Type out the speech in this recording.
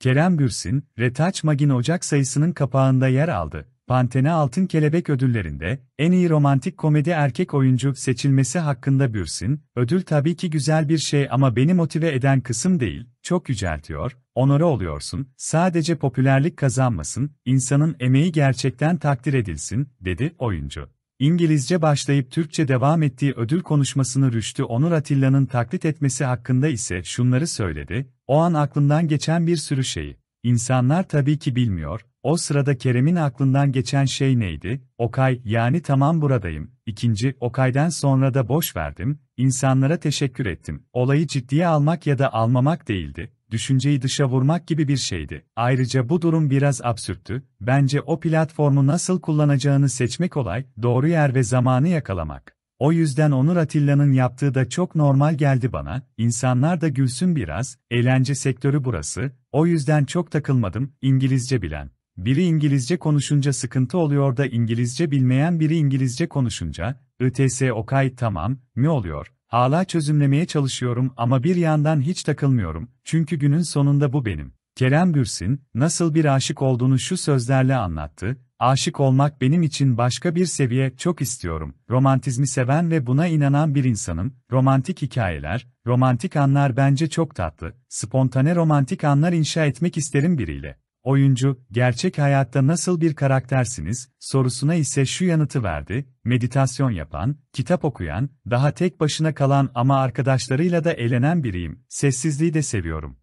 Kerem Bürsin, Retaç Magin Ocak sayısının kapağında yer aldı. Pantene Altın Kelebek ödüllerinde en iyi romantik komedi erkek oyuncu seçilmesi hakkında Bürsin, ödül tabii ki güzel bir şey ama beni motive eden kısım değil, çok yüceltiyor, onore oluyorsun, sadece popülerlik kazanmasın, insanın emeği gerçekten takdir edilsin, dedi oyuncu. İngilizce başlayıp Türkçe devam ettiği ödül konuşmasını Rüştü Onur Atilla'nın taklit etmesi hakkında ise şunları söyledi, o an aklından geçen bir sürü şeyi. İnsanlar tabii ki bilmiyor, o sırada Kerem'in aklından geçen şey neydi? Okay, yani tamam buradayım. İkinci, Okay'den sonra da boş verdim, insanlara teşekkür ettim. Olayı ciddiye almak ya da almamak değildi. Düşünceyi dışa vurmak gibi bir şeydi. Ayrıca bu durum biraz absürttü. Bence o platformu nasıl kullanacağını seçmek olay, doğru yer ve zamanı yakalamak. O yüzden Onur Atilla'nın yaptığı da çok normal geldi bana, İnsanlar da gülsün biraz, eğlence sektörü burası, o yüzden çok takılmadım, İngilizce bilen. Biri İngilizce konuşunca sıkıntı oluyor da İngilizce bilmeyen biri İngilizce konuşunca, ITS okay tamam, mi oluyor, hala çözümlemeye çalışıyorum ama bir yandan hiç takılmıyorum, çünkü günün sonunda bu benim. Kerem Bürsin, nasıl bir aşık olduğunu şu sözlerle anlattı, Aşık olmak benim için başka bir seviye, çok istiyorum. Romantizmi seven ve buna inanan bir insanım. Romantik hikayeler, romantik anlar bence çok tatlı. Spontane romantik anlar inşa etmek isterim biriyle. Oyuncu, gerçek hayatta nasıl bir karaktersiniz sorusuna ise şu yanıtı verdi, meditasyon yapan, kitap okuyan, daha tek başına kalan ama arkadaşlarıyla da eğlenen biriyim, sessizliği de seviyorum.